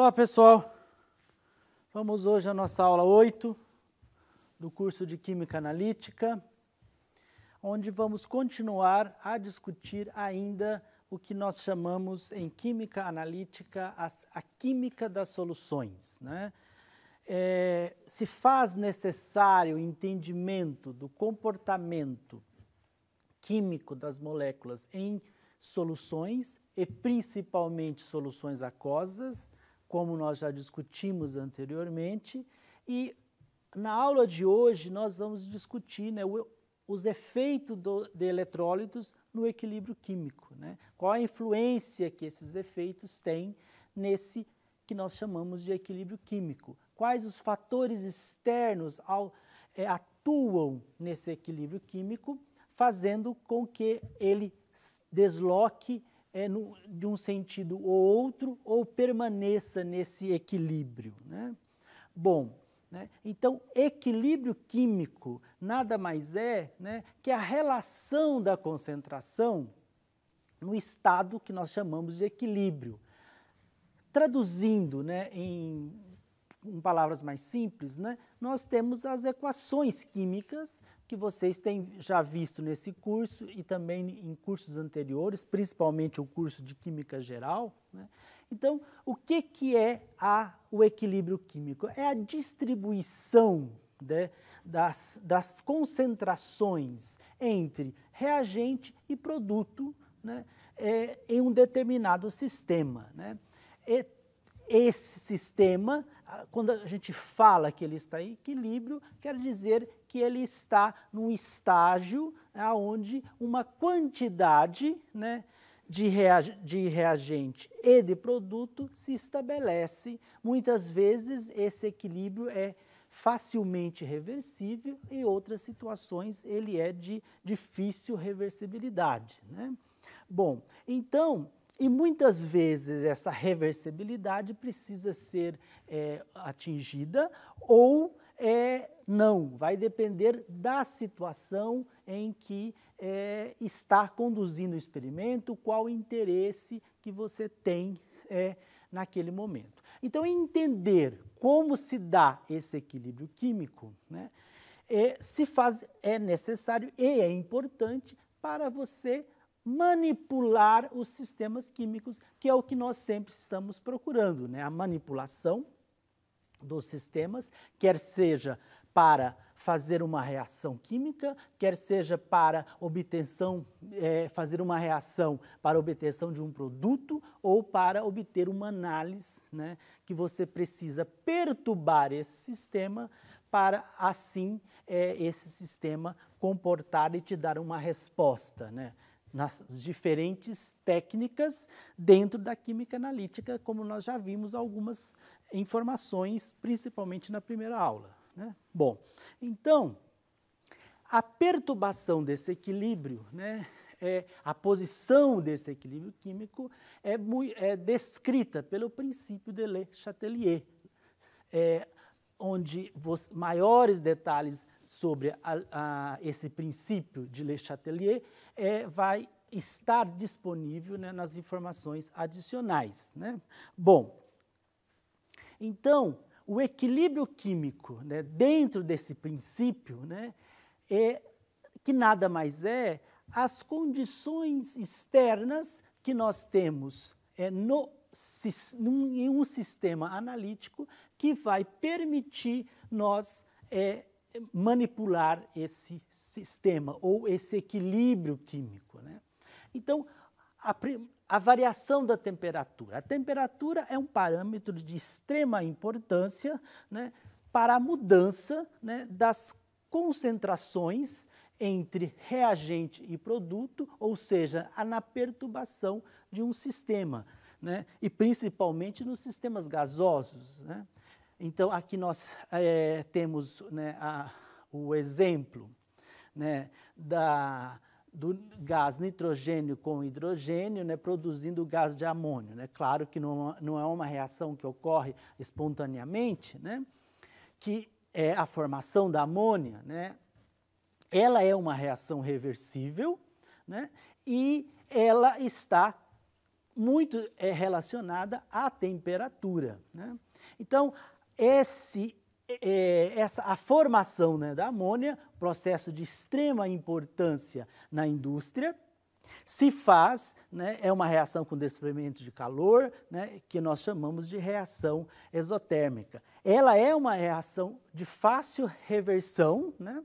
Olá pessoal, vamos hoje à nossa aula 8 do curso de Química Analítica, onde vamos continuar a discutir ainda o que nós chamamos em Química Analítica a, a química das soluções. Né? É, se faz necessário o entendimento do comportamento químico das moléculas em soluções e principalmente soluções aquosas como nós já discutimos anteriormente. E na aula de hoje nós vamos discutir né, o, os efeitos do, de eletrólitos no equilíbrio químico. Né? Qual a influência que esses efeitos têm nesse que nós chamamos de equilíbrio químico? Quais os fatores externos ao, é, atuam nesse equilíbrio químico, fazendo com que ele desloque é, no, de um sentido ou outro ou permaneça nesse equilíbrio. Né? Bom, né? então equilíbrio químico nada mais é né, que a relação da concentração no estado que nós chamamos de equilíbrio. Traduzindo né, em, em palavras mais simples, né, nós temos as equações químicas que vocês têm já visto nesse curso e também em cursos anteriores, principalmente o curso de Química Geral. Né? Então, o que, que é a, o equilíbrio químico? É a distribuição né, das, das concentrações entre reagente e produto né, é, em um determinado sistema. Né? E, esse sistema, quando a gente fala que ele está em equilíbrio, quer dizer que ele está num estágio né, onde uma quantidade né, de, reag de reagente e de produto se estabelece. Muitas vezes esse equilíbrio é facilmente reversível, em outras situações ele é de difícil reversibilidade. Né? Bom, então, e muitas vezes essa reversibilidade precisa ser é, atingida ou é não, vai depender da situação em que é, está conduzindo o experimento, qual o interesse que você tem é, naquele momento. Então, entender como se dá esse equilíbrio químico né, é, se faz, é necessário e é importante para você manipular os sistemas químicos, que é o que nós sempre estamos procurando, né? a manipulação dos sistemas, quer seja para fazer uma reação química, quer seja para obtenção, é, fazer uma reação para obtenção de um produto ou para obter uma análise, né, que você precisa perturbar esse sistema para assim é, esse sistema comportar e te dar uma resposta, né? nas diferentes técnicas dentro da química analítica, como nós já vimos algumas informações, principalmente na primeira aula. Né? Bom, então, a perturbação desse equilíbrio, né, é, a posição desse equilíbrio químico é, é descrita pelo princípio de Le Chatelier, é, onde vos, maiores detalhes sobre a, a, esse princípio de Le Chatelier é, vai estar disponível né, nas informações adicionais. Né? Bom, então, o equilíbrio químico né, dentro desse princípio né, é que nada mais é as condições externas que nós temos é, no, em um sistema analítico que vai permitir nós é, manipular esse sistema ou esse equilíbrio químico. Né? Então, a, a variação da temperatura. A temperatura é um parâmetro de extrema importância né, para a mudança né, das concentrações entre reagente e produto, ou seja, na perturbação de um sistema, né, e principalmente nos sistemas gasosos. Né. Então, aqui nós é, temos né, a, o exemplo né, da do gás nitrogênio com hidrogênio, né, produzindo o gás de amônio. Né? Claro que não, não é uma reação que ocorre espontaneamente, né? que é a formação da amônia. Né? Ela é uma reação reversível né? e ela está muito é, relacionada à temperatura. Né? Então, esse é, essa, a formação né, da amônia, processo de extrema importância na indústria, se faz, né, é uma reação com desprimento de calor, né, que nós chamamos de reação exotérmica. Ela é uma reação de fácil reversão, né,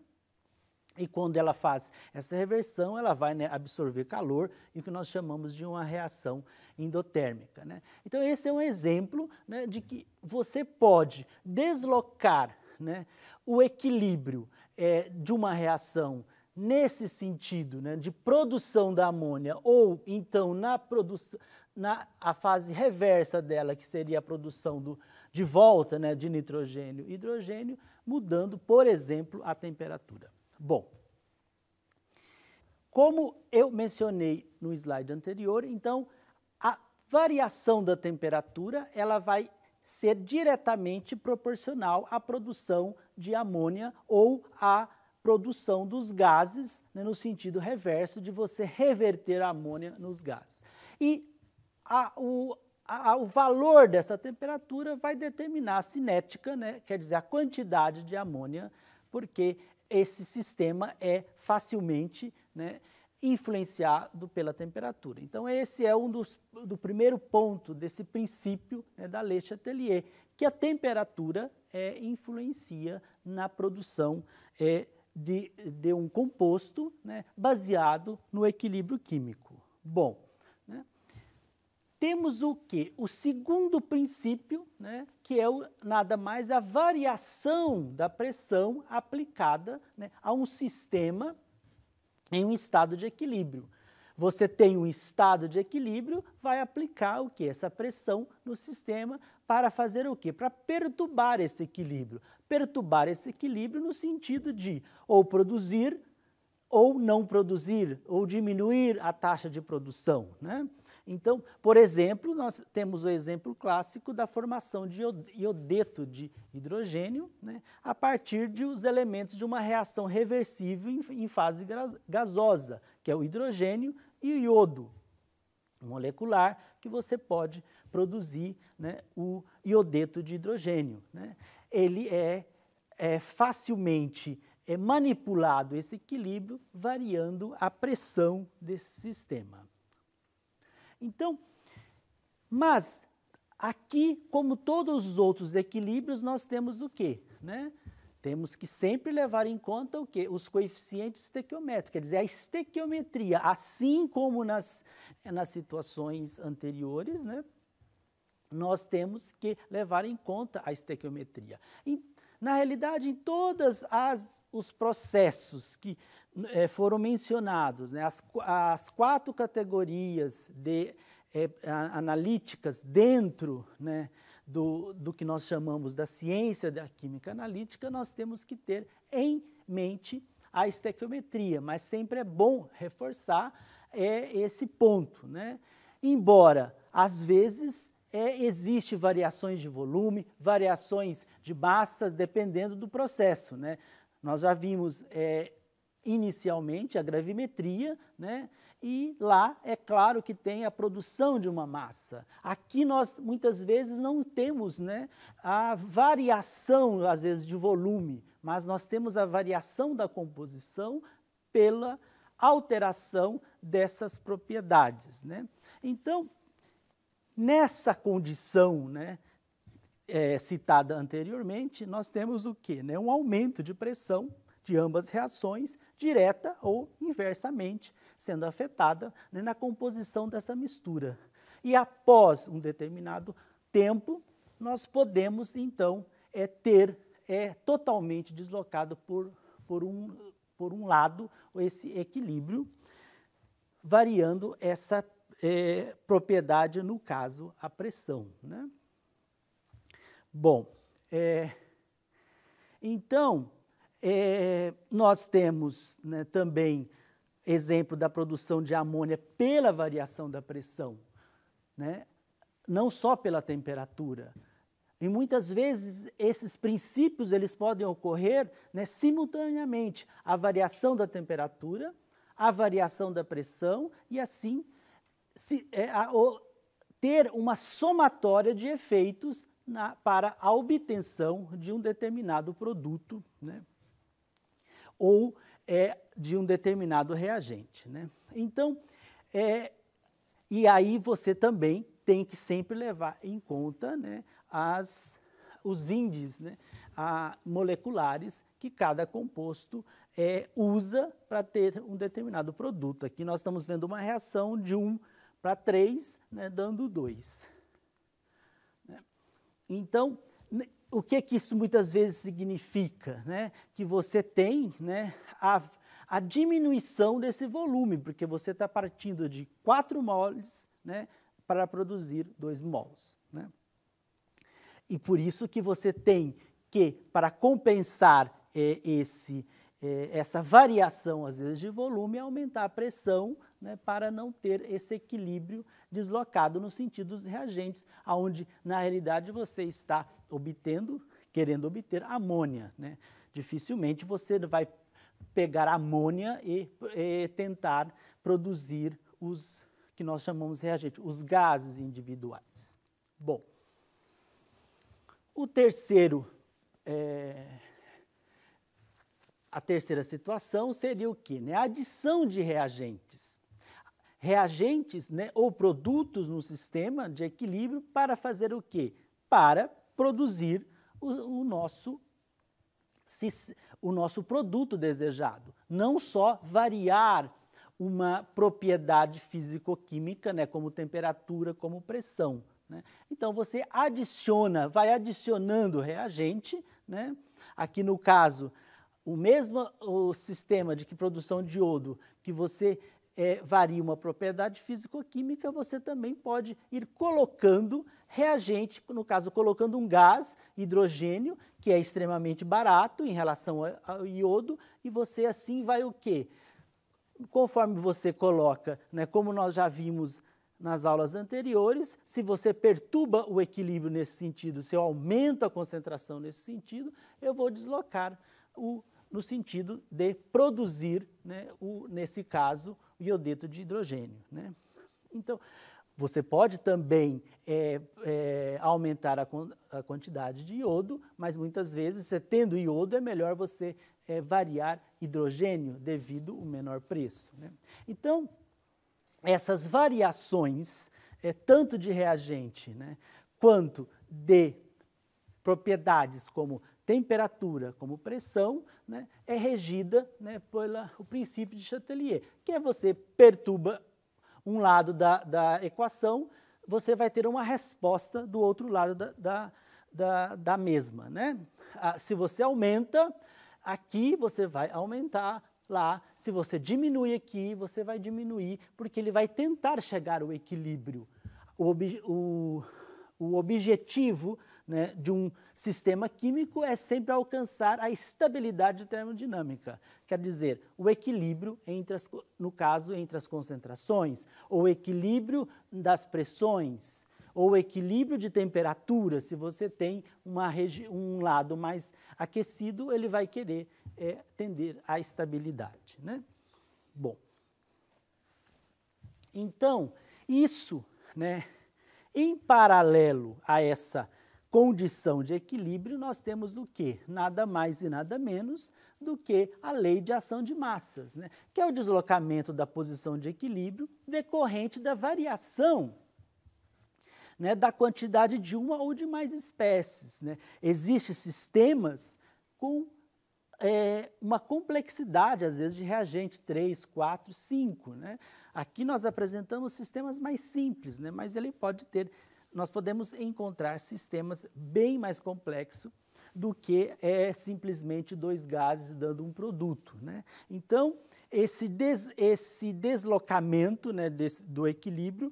e quando ela faz essa reversão, ela vai né, absorver calor e o que nós chamamos de uma reação endotérmica. Né? Então, esse é um exemplo né, de que você pode deslocar né, o equilíbrio é, de uma reação nesse sentido né, de produção da amônia ou então na produção na a fase reversa dela, que seria a produção do, de volta né, de nitrogênio e hidrogênio, mudando, por exemplo, a temperatura. Bom, como eu mencionei no slide anterior, então a variação da temperatura ela vai ser diretamente proporcional à produção de amônia ou à produção dos gases, né, no sentido reverso de você reverter a amônia nos gases. E a, o, a, o valor dessa temperatura vai determinar a cinética, né, quer dizer, a quantidade de amônia, porque esse sistema é facilmente né, influenciado pela temperatura. Então, esse é um dos do primeiro ponto desse princípio né, da lei Chatelier, que a temperatura é, influencia na produção é, de, de um composto né, baseado no equilíbrio químico. Bom, temos o que? O segundo princípio, né, que é o, nada mais a variação da pressão aplicada né, a um sistema em um estado de equilíbrio. Você tem um estado de equilíbrio, vai aplicar o que? Essa pressão no sistema para fazer o quê? Para perturbar esse equilíbrio. Perturbar esse equilíbrio no sentido de ou produzir ou não produzir, ou diminuir a taxa de produção. Né? Então, por exemplo, nós temos o exemplo clássico da formação de iodeto de hidrogênio né, a partir dos elementos de uma reação reversível em fase gasosa, que é o hidrogênio e o iodo molecular, que você pode produzir né, o iodeto de hidrogênio. Né? Ele é, é facilmente é manipulado esse equilíbrio variando a pressão desse sistema. Então, mas aqui, como todos os outros equilíbrios, nós temos o quê? Né? Temos que sempre levar em conta o quê? Os coeficientes estequiométricos, quer dizer, a estequiometria, assim como nas, eh, nas situações anteriores, né? nós temos que levar em conta a estequiometria. na realidade, em todos os processos que é, foram mencionados né, as, as quatro categorias de, é, analíticas dentro né, do, do que nós chamamos da ciência da química analítica, nós temos que ter em mente a estequiometria, mas sempre é bom reforçar é, esse ponto. Né? Embora, às vezes, é, existe variações de volume, variações de massas, dependendo do processo. Né? Nós já vimos é, inicialmente a gravimetria, né? e lá é claro que tem a produção de uma massa. Aqui nós muitas vezes não temos né, a variação, às vezes, de volume, mas nós temos a variação da composição pela alteração dessas propriedades. Né? Então, nessa condição né, é, citada anteriormente, nós temos o quê? Né? Um aumento de pressão de ambas reações, direta ou inversamente, sendo afetada né, na composição dessa mistura. E após um determinado tempo, nós podemos então é, ter é, totalmente deslocado por, por, um, por um lado esse equilíbrio, variando essa é, propriedade, no caso, a pressão. Né? Bom, é, então, é, nós temos né, também exemplo da produção de amônia pela variação da pressão, né? não só pela temperatura. E muitas vezes esses princípios eles podem ocorrer né, simultaneamente, a variação da temperatura, a variação da pressão e assim se, é, a, o, ter uma somatória de efeitos na, para a obtenção de um determinado produto. Né? ou é, de um determinado reagente. Né? Então, é, e aí você também tem que sempre levar em conta né, as, os índices né, a, moleculares que cada composto é, usa para ter um determinado produto. Aqui nós estamos vendo uma reação de 1 para 3, né, dando 2. Né? Então, o que que isso muitas vezes significa? Né? Que você tem né, a, a diminuição desse volume, porque você está partindo de 4 moles né, para produzir 2 moles. Né? E por isso que você tem que, para compensar eh, esse, é, essa variação, às vezes, de volume, é aumentar a pressão né, para não ter esse equilíbrio deslocado no sentido dos reagentes, aonde na realidade você está obtendo, querendo obter amônia. Né? Dificilmente você vai pegar amônia e, e tentar produzir os que nós chamamos reagentes, os gases individuais. Bom, o terceiro é, a terceira situação seria o quê? Né? A adição de reagentes. Reagentes né, ou produtos no sistema de equilíbrio para fazer o quê? Para produzir o, o nosso o nosso produto desejado, não só variar uma propriedade físico-química, né, como temperatura, como pressão. Né? Então você adiciona, vai adicionando reagente, né? aqui no caso o mesmo o sistema de que produção de iodo que você é, varia uma propriedade físico-química, você também pode ir colocando reagente, no caso, colocando um gás, hidrogênio, que é extremamente barato em relação ao iodo, e você assim vai o quê? Conforme você coloca, né, como nós já vimos nas aulas anteriores, se você perturba o equilíbrio nesse sentido, se eu aumento a concentração nesse sentido, eu vou deslocar o no sentido de produzir, né, o, nesse caso, o iodeto de hidrogênio. Né? Então, você pode também é, é, aumentar a, a, quantidade de iodo, mas muitas vezes, você tendo iodo, é melhor você é, variar hidrogênio devido o menor preço. Né? Então, essas variações, é, tanto de reagente né, quanto de propriedades como temperatura como pressão, né, é regida né, pelo princípio de Chatelier, que é você perturba um lado da, da equação, você vai ter uma resposta do outro lado da, da, da, da mesma. Né? Ah, se você aumenta, aqui você vai aumentar lá, se você diminui aqui, você vai diminuir, porque ele vai tentar chegar ao equilíbrio. o, o, o objetivo né, de um sistema químico é sempre alcançar a estabilidade termodinâmica, quer dizer, o equilíbrio, entre as, no caso, entre as concentrações, ou equilíbrio das pressões, ou equilíbrio de temperatura. Se você tem um lado mais aquecido, ele vai querer é, tender à estabilidade. Né? Bom, então, isso, né, em paralelo a essa condição de equilíbrio, nós temos o quê? Nada mais e nada menos do que a lei de ação de massas, né? que é o deslocamento da posição de equilíbrio decorrente da variação né, da quantidade de uma ou de mais espécies. Né? Existem sistemas com é, uma complexidade, às vezes, de reagente 3, 4, 5. Né? Aqui nós apresentamos sistemas mais simples, né? mas ele pode ter nós podemos encontrar sistemas bem mais complexos do que é simplesmente dois gases dando um produto. Né? Então, esse, des, esse deslocamento né, desse, do equilíbrio,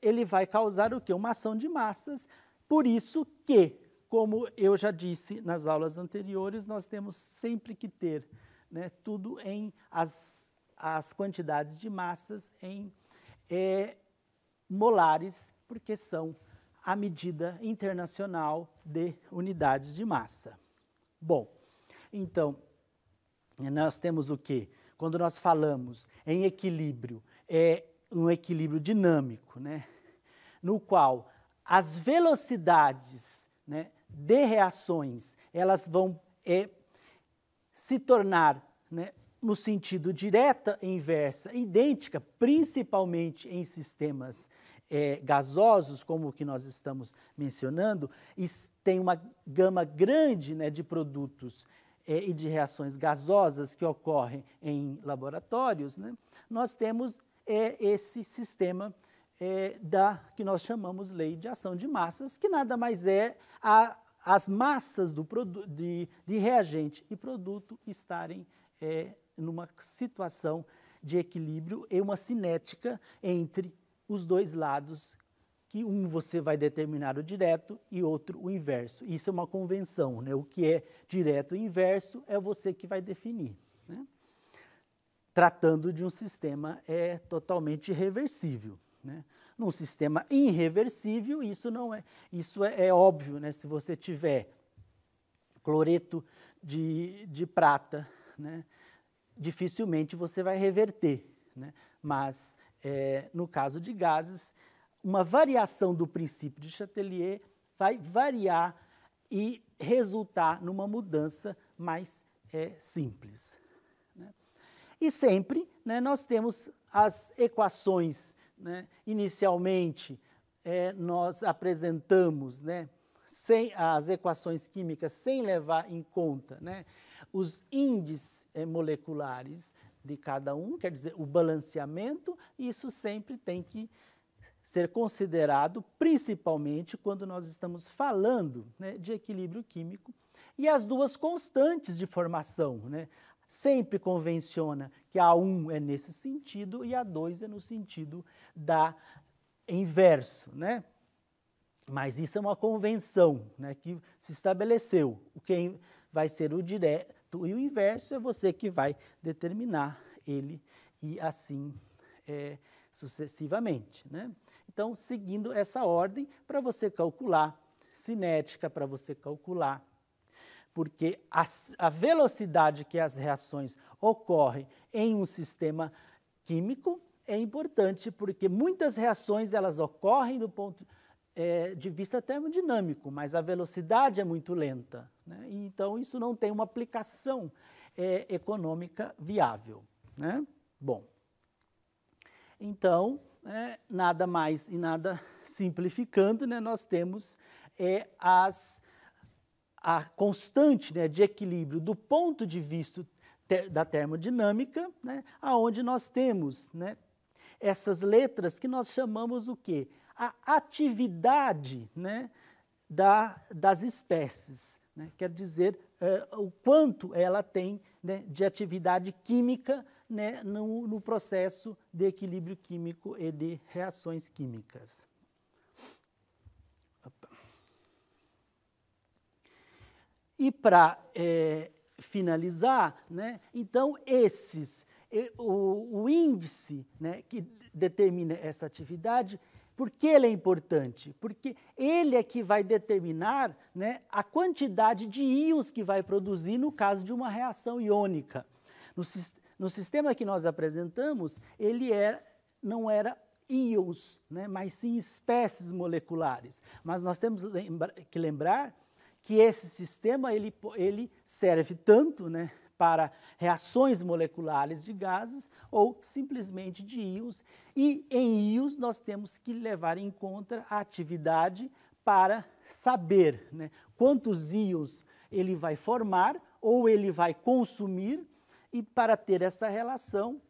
ele vai causar o quê? Uma ação de massas, por isso que, como eu já disse nas aulas anteriores, nós temos sempre que ter né, tudo em as, as quantidades de massas em é, molares, porque são a medida internacional de unidades de massa. Bom, então, nós temos o que? Quando nós falamos em equilíbrio, é um equilíbrio dinâmico, né? no qual as velocidades né, de reações elas vão é, se tornar, né, no sentido direta e inversa, idêntica, principalmente em sistemas é, gasosos, como o que nós estamos mencionando, tem uma gama grande né, de produtos é, e de reações gasosas que ocorrem em laboratórios, né, nós temos é, esse sistema é, da que nós chamamos lei de ação de massas, que nada mais é a, as massas do de, de, reagente e produto estarem é, numa situação de equilíbrio e uma cinética entre os dois lados, que um você vai determinar o direto e outro o inverso. Isso é uma convenção, né? o que é direto e inverso é você que vai definir. Né? Tratando de um sistema é totalmente reversível. Né? Num sistema irreversível, isso não é, isso é, é óbvio, né? se você tiver cloreto de, de prata, né? dificilmente você vai reverter, né? mas é, no caso de gases, uma variação do princípio de Chatelier vai variar e resultar numa mudança mais é, simples. Né? E sempre né, nós temos as equações. Né? Inicialmente, é, nós apresentamos né, sem, as equações químicas sem levar em conta né, os índices é, moleculares, de cada um, quer dizer, o balanceamento, isso sempre tem que ser considerado, principalmente quando nós estamos falando né, de equilíbrio químico. E as duas constantes de formação, né, sempre convenciona que a 1 é nesse sentido e a 2 é no sentido da inverso, né? Mas isso é uma convenção né, que se estabeleceu. Quem vai ser o direto e o inverso é você que vai determinar ele e assim é, sucessivamente. Né? Então, seguindo essa ordem para você calcular cinética, para você calcular, porque a, a, velocidade que as reações ocorrem em um sistema químico é importante, porque muitas reações elas ocorrem do ponto de é, de vista termodinâmico, mas a velocidade é muito lenta. Né? Então, isso não tem uma aplicação é, econômica viável. Né? Bom, então, é, nada mais e nada simplificando, né, nós temos é, as, a constante né, de equilíbrio do ponto de vista ter, da termodinâmica, né, aonde nós temos né, essas letras que nós chamamos o quê? a atividade né, da, das espécies, né? quer dizer, é, o quanto ela tem né, de atividade química né, no, no processo de equilíbrio químico e de reações químicas. E para é, finalizar, né, então esses, o, o índice né, que determina essa atividade por que ele é importante? Porque ele é que vai determinar né, a quantidade de íons que vai produzir no caso de uma reação iônica. No, no sistema que nós apresentamos, ele era, é, não era íons, né, mas sim espécies moleculares. Mas nós temos lembra que lembrar que esse sistema ele, ele serve tanto né, para reações moleculares de gases ou simplesmente de íons. E em íons nós temos que levar em conta a atividade para saber né, quantos íons ele vai formar ou ele vai consumir e para ter essa relação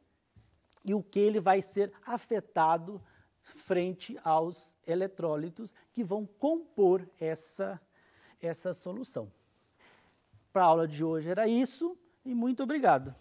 e o que ele vai ser afetado frente aos eletrólitos que vão compor essa, essa solução. Para a aula de hoje era isso e muito obrigado.